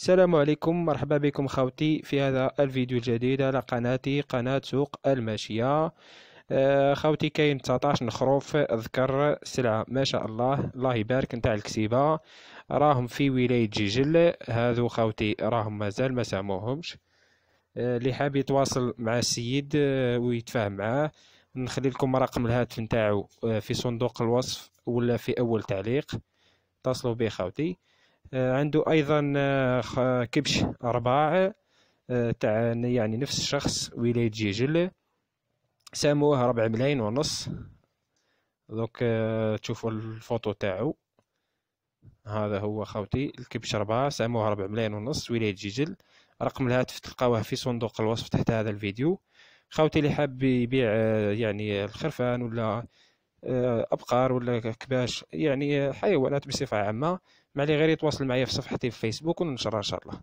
السلام عليكم مرحبا بكم خوتي في هذا الفيديو الجديد على قناتي قناة سوق الماشية آه، خوتي كاين 19 نخروف ذكر سلعة ما شاء الله الله يبارك نتاع الكسيبة راهم في ولاية جيجل هذو خوتي راهم مازال ما ساموهمش آه، اللي حاب يتواصل مع السيد آه، ويتفاهم معاه نخلي لكم رقم الهاتف نتاعو في صندوق الوصف ولا في اول تعليق اتصلوا به خوتي آه، عنده ايضا آه، كبش ارباع آه، تاع يعني نفس الشخص ولايه جيجل سموه ربع ملايين ونص دوك تشوفوا الفوتو تاعو هذا هو خوتي الكبش ربعة سموه ربع ملايين ونص ولاية جيجل رقم الهاتف تلقاوه في صندوق الوصف تحت هذا الفيديو خوتي اللي حاب يبيع يعني الخرفان ولا آه، ابقار ولا كباش يعني حيوانات بصفه عامه مع اللي غير يتواصل معايا في صفحتي في فيسبوك وننشرها ان شاء الله